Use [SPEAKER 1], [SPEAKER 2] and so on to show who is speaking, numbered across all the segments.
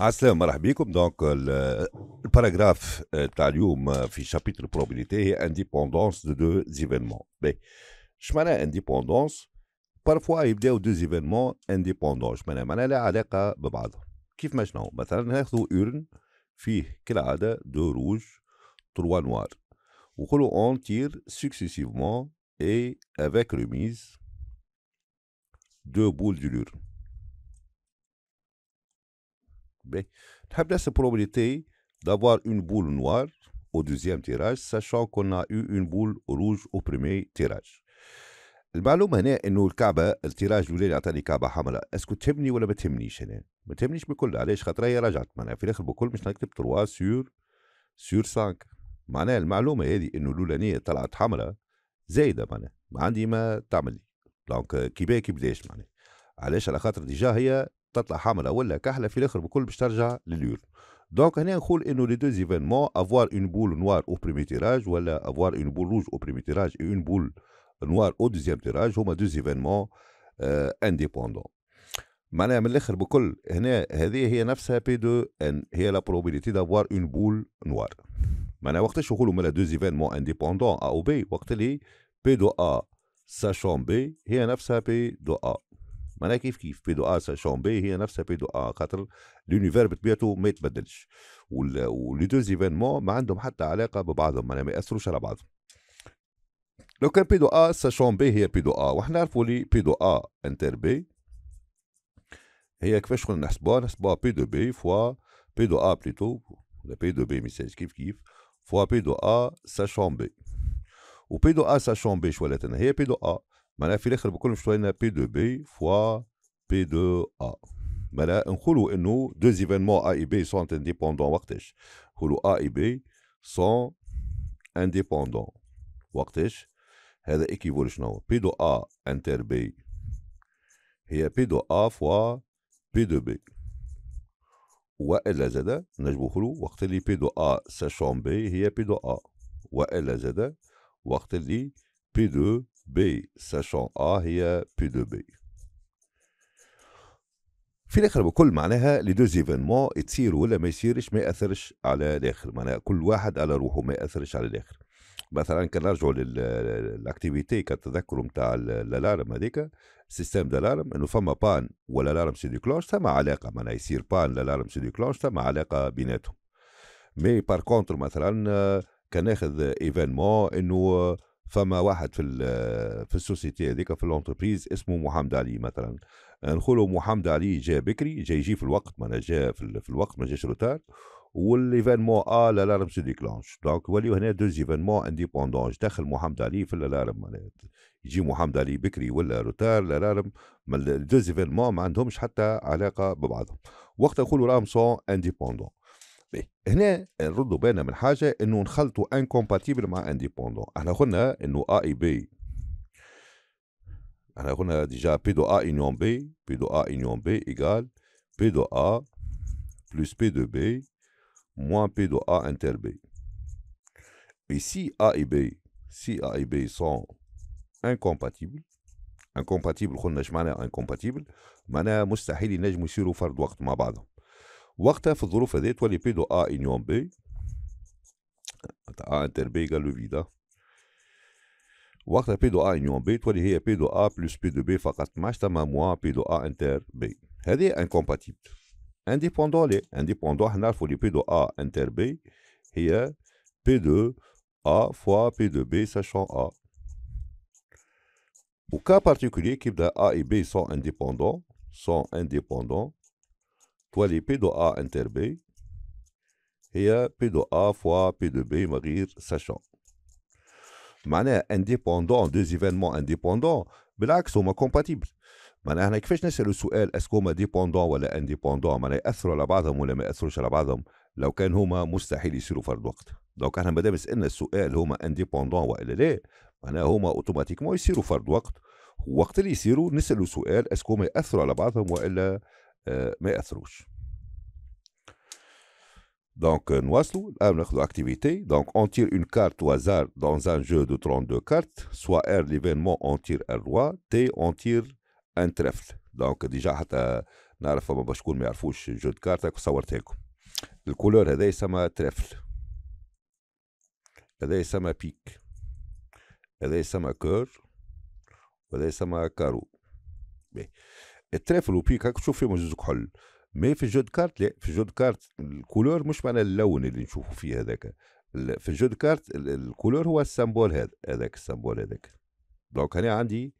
[SPEAKER 1] عسلامة مرحبا بكم دونك الباراغراف تاع اليوم في شابيتر بروبابيليتي هي انديبوندونس دو دو زيفينمون باهي اش معناها انديبوندونس بارفوا يبداو دو زيفينمون انديبوندونس اش معناها معناها لا علاقة ببعضهم كيف ما شنو مثلا ناخذوا اورن فيه كالعادة دو روج تروا نوار وكلو اون تير سكسيسيفمون اي افيك ريميز دو بول دو لورن تحب probabilité d'avoir une boule noire au deuxième tirage sachant qu'on a eu une boule rouge au premier tirage المعلومه هنا انه الكعبه التيراج الاولاني عطاني كعبه حمراء اسكو تهمني ولا ما تهمنيش انا ما تهمنيش بكل علاش خاطر هي رجعت معناها في الاخر بكل باش نكتب 3 سور سور 5 معناها المعلومه هذه انه الاولانيه طلعت حمراء زايده معناها ما عندي ما تعمل لي دونك كي باهي كي بداش معناها علاش على خاطر ديجا هي تطلع حاملة ولا كحله في الاخر بكل باش ترجع لليور دونك هنا نقول انه لي دو ايفينمون افوار اون بول نوار او بريمي تيراج ولا افوار اون بول روج او بريمي تيراج اي اون بول نوار او دوزيام تيراج هما دو ايفينمون آه انديبوندون معناها من الاخر بكل هنا هذه هي نفسها بي دو ان هي لا بروبابيليتي دافوار اون بول نوار معناها وقتاش نقولوا مالا دو ايفينمون انديبوندون ا او بي وقت اللي بي دو ا ساشون بي هي نفسها بي دو ا معناها كيف كيف بي دو ا بي هي نفسها بي دو ا خاطر لونيفير بطبيعته ما يتبدلش ولي دوز ايفينمون ما عندهم حتى علاقه ببعضهم معناها ما ياثروش على بعضهم لو كان بي دو ا ساشون بي هي بي دو ا وحنا نعرفوا لي بي دو ا انتر بي هي كيفاش كنا نحسبوها نحسبوها بي دو بي فوا بي دو ا بليتو ولا بي دو بي ميساج كيف كيف فوا بي دو ا ساشون بي وبي دو ا ساشون بي شو هي بي دو ا معناها في الاخر بكل توينا بي دو بي فوا بي دو ا معناها نقولوا انه دو زيفينمون ا اي بي سون انديبوندون وقتاش نقولوا ا اي بي سون انديبوندون وقتاش هذا ايكيفول شنو بي دو ا انتر بي هي بي دو ا فوا بي دو بي والا زاد نجمو نقولوا وقت اللي بي دو ا ساشون بي هي بي دو ا والا زاد وقت اللي بي دو B sachant A هي p de b في الاخر بكل معناها لي دو ايفينمون تصير ولا ما يصيرش ما ياثرش على الاخر معناها كل واحد على روحه ما ياثرش على الاخر مثلا كان نرجعوا للاكتيفيتي كتذكروا نتاع الالارم هذيك سيستم دالارم انه فما بان ولا لارم سي كلونش ثم علاقه معناها يصير بان لارم سي كلونش ثم علاقه بيناتهم مي بار كونتر مثلا كان ناخذ ايفينمون انه فما واحد في في السوسيتي هذيك في الانتربريز اسمه محمد علي مثلا نقولوا محمد علي جاء بكري جاء يجي في الوقت ما جاء في الوقت ما جاش روتار والايفينمون آه، ا لالارم سو ديكلونش دونك وليو هنا دوز ايفينمون انديبوندون دخل محمد علي في الالارم معناها يجي محمد علي بكري ولا روتار لالارم دوز ايفينمون ما عندهمش حتى علاقه ببعضهم وقت نقولوا راهم سون انديبوندون هنا نردوا آه، بالنا من حاجه انه نخلطوا انكومباتيبل مع انديبوندون احنا قلنا انه ا اي بي احنا قلنا ديجا بي دو ا يونيون بي بي دو ا يونيون بي ايكال بي دو ا بلس بي دو بي موان بي دو ا انتر بي اي سي اي بي سي اي بي سون انكومباتيبل انكومباتيبل قلنا اش معناها انكومباتيبل معناها مستحيل ينجموا يصيروا فرد وقت مع بعضهم وقتها في الظروف هذيت P ا انيون بي ا انتر بي inter B وقتها بي ا انيون بي تولي هي بي ا بلس بي فقط تما موا ا انتر بي هذه انكومباتيبل انديبوندون لي انديبوندون حنا لي ا انتر بي هي بي ا بي ا Au cas particulier qui A et B sont indépendants, sont indépendants, تولي بي دو أ انتر بي هي بي دو أ فوا بي دو بي مغير ساشون معناها انديبوندون دو زيفينمون انديبوندون بالعكس هما كومباتيبل معناها هنا كيفاش نسال السؤال اسكو هما ديبوندون ولا انديبوندون معناها ياثروا على بعضهم ولا ما ياثروش على بعضهم لو كان هما مستحيل يصيروا فرد وقت دونك احنا مادام سالنا السؤال هما انديبوندون والا لا معناها هما اوتوماتيكمون يصيروا فرد وقت وقت اللي يصيروا نسالوا سؤال اسكو هما ياثروا على بعضهم والا آه، ما ياثروش دونك نواصلو الان ناخذوا اكتيفيتي دونك اون تير اون كارت وازار دون ان جو دو 32 كارت سوا ار ليفينمون اون تير ار روا تي اون تير ان ترفل دونك ديجا حتى نعرف فما باش شكون ما يعرفوش جو دو كارت صورتها لكم الكولور هذا يسمى ترفل هذا يسمى بيك هذا يسمى كور وهذا يسمى كارو بيه. الترافل وبيك هاك تشوف فيهم جوج كحول مي في الجود كارت لا في الجود كارت الكولور مش معنى اللون اللي نشوفه فيه هذاك في الجود كارت الكولور هو السامبول هذا هذاك السامبول هذاك دونك انا عندي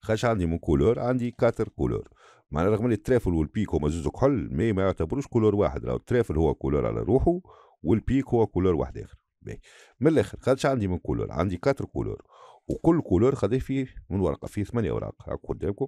[SPEAKER 1] خاش عندي من كولور عندي كاتر كولور معناها رغم اللي الترافل والبيك هما زوز كحول مي ما يعتبروش كولور واحد راهو الترافل هو كولور على روحه والبيك هو كولور واحد اخر مي. من الاخر خاش عندي من كولور عندي كاتر كولور وكل كولور خذي فيه من ورقه فيه ثمانيه اوراق هاك قدامكم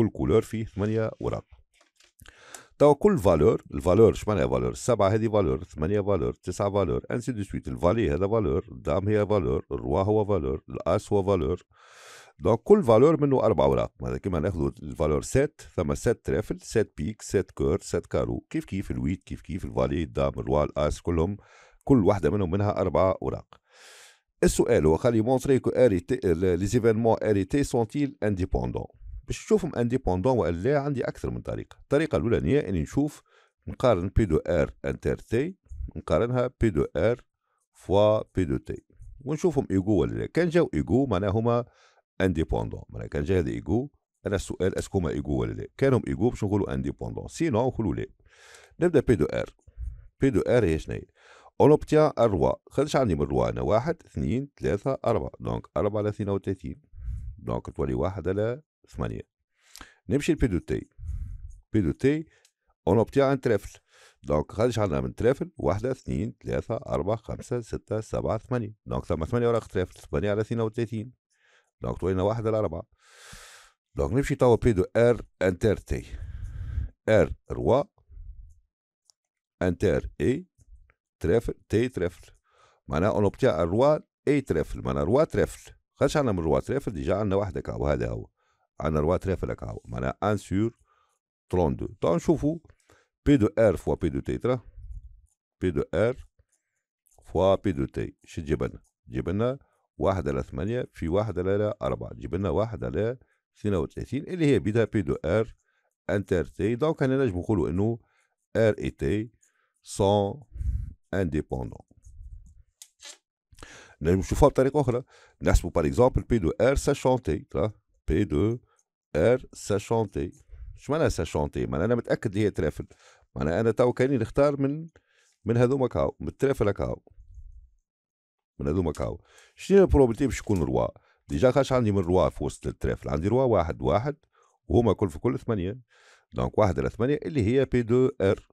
[SPEAKER 1] كل كولور فيه 8 اوراق توا كل فالور الفالور اش معناها فالور السبعه هذه فالور ثمانيه فالور تسعه فالور انسي دو سويت الفالي هذا فالور الدام هي فالور الروا هو فالور الاس هو فالور دونك كل فالور منه اربع اوراق هذا كيما ناخذوا الفالور 7 ثم 7 ترافل 7 بيك 7 كور 7 كارو كيف كيف الويت كيف كيف الفالي الدام الروا الاس كلهم كل واحده منهم منها اربع اوراق السؤال هو خلي مونتري كو اري لي زيفينمون اريتي سونتيل انديبوندون باش نشوفهم انديبوندون والا عندي اكثر من طريقه الطريقه الاولانيه اني نشوف نقارن بي دو ار انتر تي نقارنها بي دو ار فوا بي دو تي ونشوفهم ايجو ولا لا كان جاو ايجو معناها هما انديبوندون معناها كان جا هذا ايجو انا السؤال اسكو هما ايجو ولا لا كانهم ايجو باش نقولوا انديبوندون سينو نقولوا لا نبدا بي دو ار بي دو ار هي شنو اون اوبتيان الروا خلش عندي من الروا انا واحد اثنين ثلاثة أربعة دونك أربعة على اثنين وثلاثين دونك تولي واحد على ثمانية نمشي البي دو تي بي دو تي اون اوبتيا ان ترافل دونك خدش عندنا من ترافل واحدة اثنين ثلاثة أربعة خمسة ستة سبعة ثمانية دونك ثم ثمانية أوراق ترافل ثمانية على اثنين وثلاثين دونك واحد على أربعة دونك نمشي توا بي دو ار انتر تي ار روا انتر اي ترافل تي ترافل معناها اون اوبتيا روا اي ترافل معناها روا ترافل خدش عندنا من روا ترافل ديجا عندنا واحدة كا وهذا هو عندنا روا ترافلك هاو معناها ان سور 32 تو نشوفوا بي دو ار فوا بي دو تي ترا بي دو ار فوا بي دو تي شو تجيب لنا؟ تجيب لنا واحد على ثمانية في واحد على أربعة تجيب لنا واحد على اثنين وثلاثين اللي هي بيدها بي دو ار انتر تي دونك انا نجم نقولو انه ار اي تي سون انديبوندون نجم نشوفوها بطريقة أخرى نحسبو باغ اكزومبل بي دو ار ساشون تي بي دو ار ساشونتي شو معناها ساشونتي؟ معناها انا متاكد هي ترافل معناها انا تو كاني نختار من من هذوما كاو من ترافل كاو من هذوما كاو شنو البروبابيلتي باش يكون روا؟ ديجا خاش عندي من روا في وسط الترافل عندي روا واحد واحد وهما كل في كل ثمانية دونك واحد على ثمانية اللي هي بي دو ار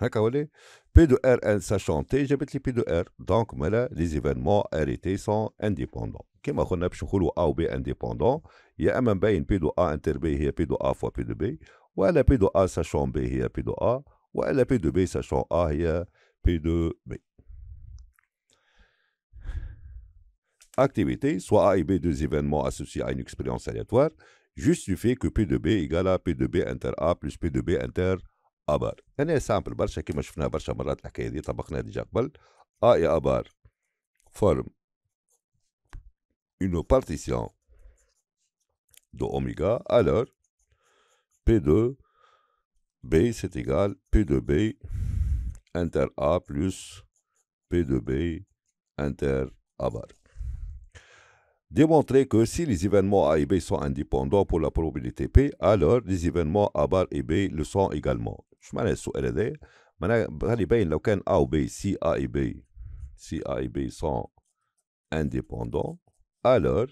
[SPEAKER 1] هكا ولا بي دو ار ان ساشونتي جابت لي بي دو ار دونك مالا لي زيفينمون ار سون انديبوندون كما قلنا باش نقولوا ا وبي انديبوندون يا اما مبين بي دو ا انتر بي هي بي دو ا فوا بي دو بي ولا بي دو ا ساشون بي هي بي دو ا ولا بي دو بي ساشون ا هي بي دو بي activité, soit A et B deux événements associés à une expérience aléatoire, justifie que P de B égale à P de B inter A plus P de B inter A bar. هنا سامبل برشا كيما شفناها برشا مرات الحكايه دي طبقناها ديجا قبل A et A bar forment une partition de oméga, alors P de B, c'est égal P de B inter A plus P de B inter A bar. Démontrer que si les événements A et B sont indépendants pour la probabilité P, alors les événements A bar et B le sont également. Je m'en ai sur هذا maintenant A ou B si A et B si A et B sont indépendants Alors,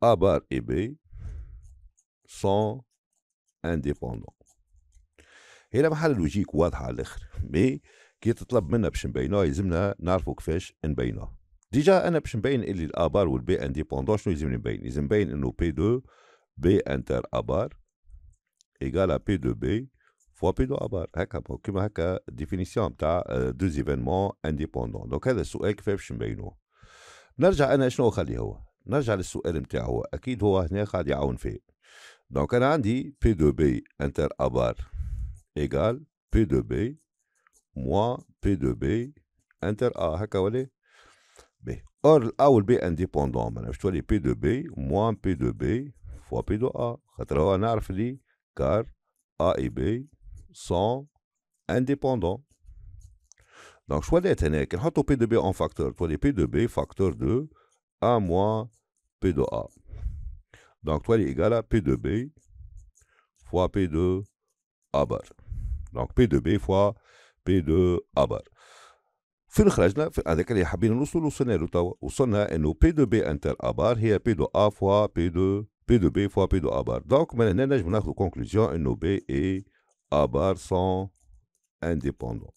[SPEAKER 1] A bar et B sont indépendants. هنا محل لوجيك واضحه على الاخر مي كي تطلب منا باش نبينوها يلزمنا نعرفوا كيفاش نبينوها. ديجا انا باش نبين اللي الابار والبي انديبوندون شنو يلزمني نبين يلزم نبين انه بي دو بي انتر ابار ايكال بي دو بي فوا بي دو ابار هكا كيما هكا ديفينيسيون تاع دو زيفينمون انديبوندون دونك هذا السؤال كيفاش باش نبينوه نرجع انا شنو خلي هو نرجع للسؤال نتاعو هو اكيد هو هنا قاعد يعاون فيه دونك انا عندي بي دو بي انتر ابار ايكال بي دو بي موا بي دو بي انتر ا هكا ولا بي اور الا بي انديبوندون معناها باش تولي بي دو بي موان بي دو بي فوا بي دو ا خاطر هو نعرف لي كار ا اي بي سون انديبوندون Donc, je vais dire que si P2B en facteur, vous les P2B facteur de A moins P2A. Donc, toi avez égal à P2B fois P2A bar. Donc, P2B fois P2A bar. Final raisonnement, vous avez un peu on temps pour nous. Vous avez un P2B inter bar, il P2A fois P2, P2B fois P2A bar. Donc, maintenant, je vais dire que la conclusion, b et A bar sont indépendants.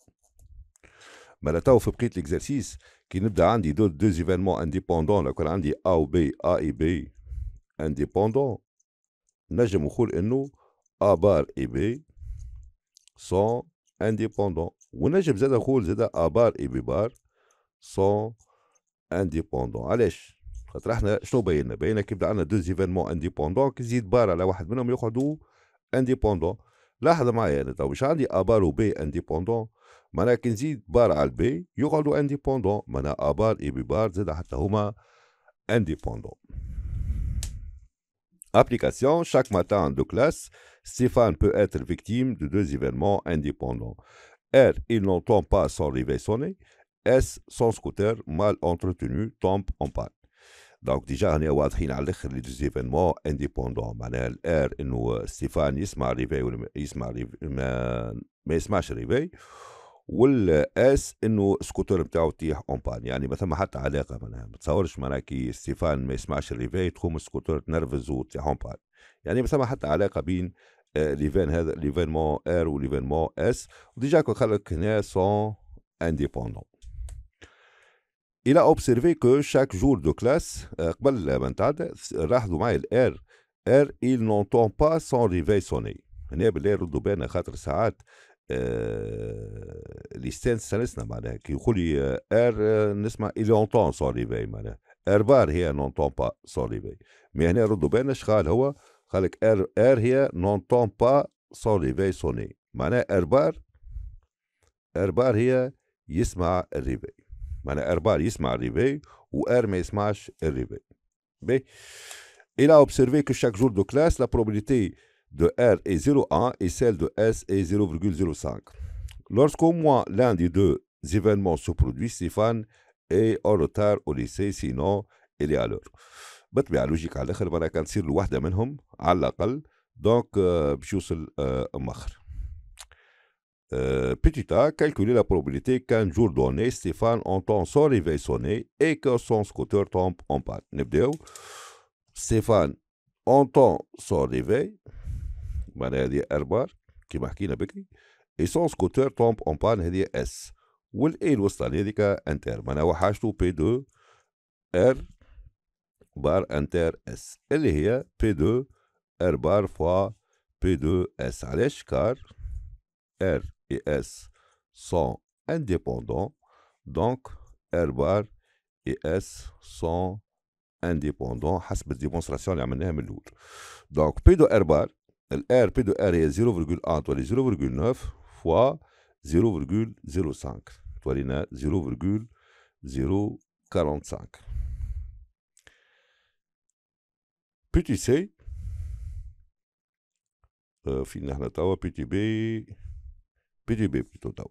[SPEAKER 1] مالا تو في بقيه ليكزارسيس كي نبدا عندي دو دو زيفينمون انديبوندون لو كان عندي ا و بي ا اي بي انديبوندون نجم نقول انه ا بار اي بي سون انديبوندون ونجم زاد نقول زاد ا بار اي بي بار سون انديبوندون علاش خاطر احنا شنو بينا بينا كي يبدا عندنا دو زيفينمون انديبوندون كي زيد بار على واحد منهم يقعدوا انديبوندون لاحظ معايا انا تو مش عندي ا بار و بي انديبوندون معناها كي نزيد بار على البي يقعدوا انديبوندون معناها ابار اي بي بار زاد حتى هما انديبوندون Application, chaque matin de classe, Stéphane peut être victime de deux événements indépendants. R, il n'entend pas son réveil sonner. S, son scooter mal entretenu tombe en panne. دونك ديجا هنا واضحين على الاخر لي دوز ايفينمون انديبوندون معناها الار انه ستيفان يسمع ريفاي ولا يسمع ريفاي ما, يسمعش ريفاي والاس انه سكوتر بتاعه تيح اون بان يعني ما ثم حتى علاقه معناها ما تصورش معناها كي ستيفان ما يسمعش الريفاي تقوم السكوتر تنرفز وتيح اون بان يعني ما ثم حتى علاقه بين ليفان آه، هذا ليفينمون ار وليفينمون اس وديجا كو خلق هنا سون انديبوندون كو شاك جور دو كلاس قبل ما نتعدى لاحظوا معايا الار ار ايل نونتون با سون ريفي سوني هنا بالله ردوا بالنا خاطر ساعات آه، اللي استانسنا معناها كي يقول لي ار آه، آه، نسمع الي اونتون سوري باي معناها ار بار هي نونتون با سوري باي مي هنا ردوا بالنا شغال هو قالك ار ار هي نونتون با سوري باي سوني معناها ار بار ار بار هي يسمع الريباي معناها ار بار يسمع الريباي وار ما يسمعش الريباي باي il a observé que chaque jour de classe, la probabilité de R est 0,1 et celle de S est 0,05. Lorsqu'au moins l'un des deux événements se produit, Stéphane est en retard au lycée, sinon il est à l'heure. fin, il c'est Petit A calculer la probabilité qu'un jour donné, Stéphane entend son réveil sonner et que son scooter tombe en panne. Stéphane entend son réveil, معناها هذه بار كيما حكينا بكري ايسونس كوتور تومب اون بان هذه اس والاي الوسطى هذيك انتر معناها وحاجته بي 2 ار بار انتر اس اللي هي بي 2 ار بار فوا بي 2 اس علاش كار ار اي اس سون انديبوندون دونك ار بار اي اس سون انديبوندون حسب الديمونستراسيون اللي عملناها من الاول دونك بي دو ار بار الار بي دو ار هي 0,1 تولي 0,9 فوا 0,05 تولينا 0,045 بيتي سي فين نحن توا بيتي بي بيتي بي بلوتو توا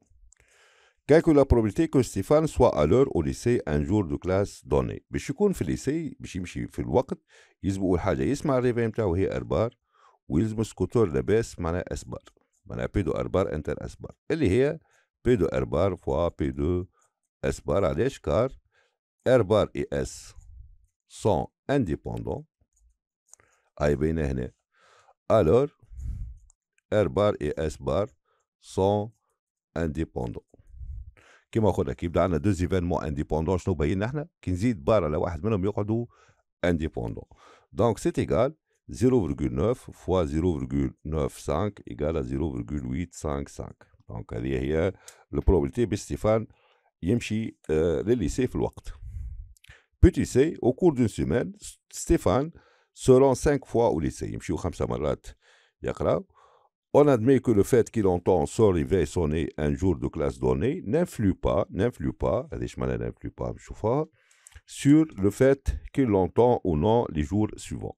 [SPEAKER 1] كالكول لا بروبيتي كو ستيفان سوا الور او ليسي ان جور دو كلاس دوني باش يكون في ليسي باش يمشي في الوقت يسبقوا الحاجه يسمع الريفاي نتاعو هي اربار ويلزموس كوتور لاباس معناها اسبار معناها بيدو اربار انتر اسبار اللي هي بيدو اربار فوا بيدو اسبار علاش كار اربار اي اس سون انديبوندون اي بين هنا الور اربار اي اس بار سون انديبوندون كيما قلنا كي يبدا عندنا دو زيفينمون انديبوندون شنو باين احنا كي نزيد بار على واحد منهم يقعدوا انديبوندون دونك سيت ايغال 0,9 fois 0,95 égale à 0,855 Donc euh, le هي البروبابيلتي باش ستيفان يمشي لليسي في Petit c au cours d'une semaine, Stéphane se rend 5 fois au lycée. Yemchi On admet que le fait qu'il entend son réveil sonner un jour de classe donnée n'influe pas, n'influe pas, n'influe pas, sur le fait qu'il l'entend ou non les jours suivants.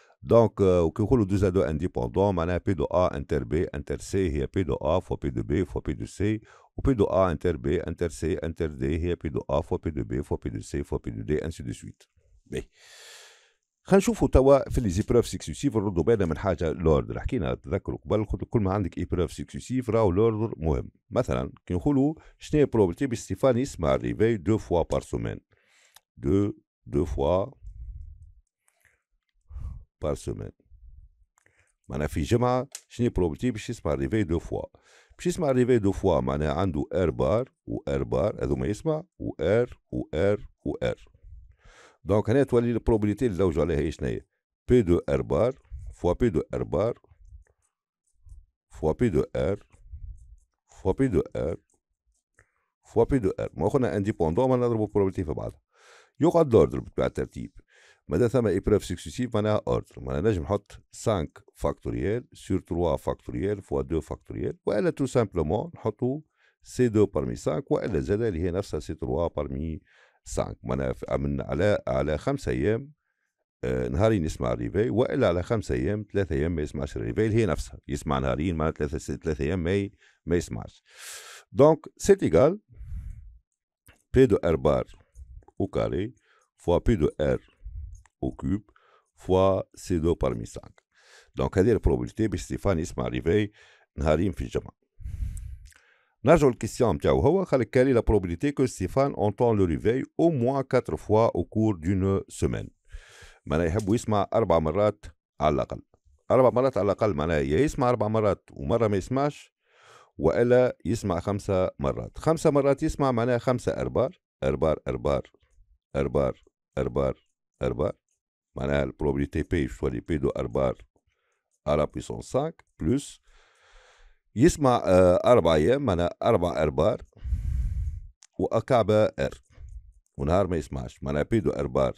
[SPEAKER 1] دونك وكي نقولوا دو زادو انديبوندون معناها بي دو ا انتر بي انتر سي هي بي دو ا فوا بي دو بي فوا بي دو سي وبي دو ا انتر بي انتر سي انتر دي هي بي دو ا فوا بي دو بي فوا بي دو سي فوا بي دو دي انسي دو سويت باهي خلينا نشوفوا توا في لي زيبروف سكسيسيف نردوا بالنا من حاجه لوردر حكينا تذكروا قبل قلت كل ما عندك ايبروف سكسيسيف راهو لوردر مهم مثلا كي نقولوا شنو هي بروبلتي باش ستيفان ريفي دو فوا بار سومان دو دو فوا بار سومان معناها في جمعه شنو بروبتي باش يسمع الريفي دو فوا باش يسمع الريفي دو فوا معناها عنده ار بار و ار بار هذوما يسمع و ار و ار و ار دونك هنا تولي البروبابيليتي اللي نلوجوا عليها شنو بي دو ار بار فوا بي دو ار بار فوا بي دو ار فوا بي دو ار فوا بي دو ار ما خونا انديبوندون ما نضربو بروبابيليتي في بعضها يقعد لوردر بتاع الترتيب ماذا ثم ايبروف سكسيسيف معناها اوردر معناها نجم نحط 5 فاكتوريال سور 3 فاكتوريال فوا 2 فاكتوريال والا تو سامبلومون نحطو سي 2 بارمي 5 والا زاد اللي هي نفسها سي 3 بارمي 5 معناها من على على خمس ايام آه نهارين يسمع الريفي والا على خمس ايام ثلاثة ايام ما يسمعش الريفي اللي هي نفسها يسمع نهارين معناها ثلاثة ثلاثة ايام ما ما يسمعش دونك سيت ايكال بي دو ار بار او كاري فوا بي دو ار او كوب فوا سي دو بارمي 5 دونك هذه البروبابيليتي باش ستيفان يسمع ريفي نهارين في الجمعة نرجعو للكيستيون نتاعو هو خلق كالي لا بروبابيليتي كو ستيفان اونتون لو ريفي او موا 4 فوا او كور دون سومين معناها يحب يسمع أربع مرات على الأقل أربع مرات على الأقل معناها يا يسمع أربع مرات ومرة ما يسمعش وإلا يسمع خمسة مرات خمسة مرات يسمع معناها خمسة أربار أربار أربار أربار أربار أربار manière la probabilité P, soit P de Arbar à la puissance 5, plus, Yisma euh, Arbaïe, mana Arba bar ou Akaba R. On a armé Smash, mana P de bar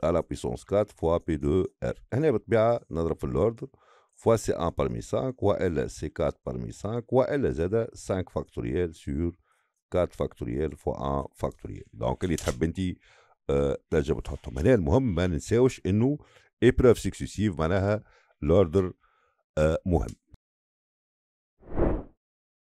[SPEAKER 1] à la puissance 4 fois P 2 R. On a bien, l'ordre, fois C1 parmi 5, fois L C4 parmi 5, fois L Z 5 factoriel sur 4 factoriel fois 1 factoriel. Donc, il est très تنجم تحطهم هنا المهم ما ننساوش انه ابراف سكسيسيف معناها لوردر آه، مهم